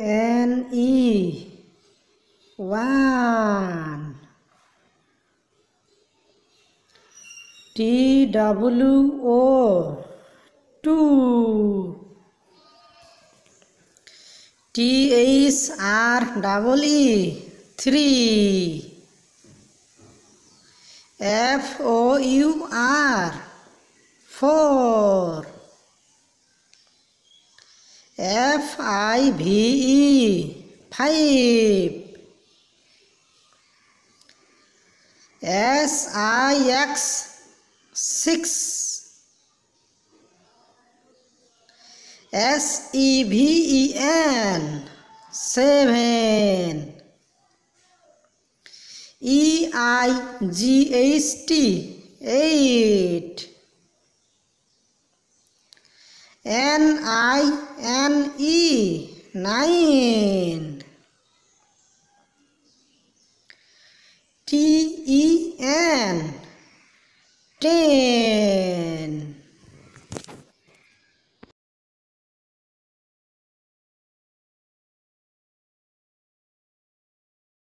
N E one T W O two T H R double E three F O U R F I V E five S I X six S E V E N seven E I G H T eight N I N E nine. T E N ten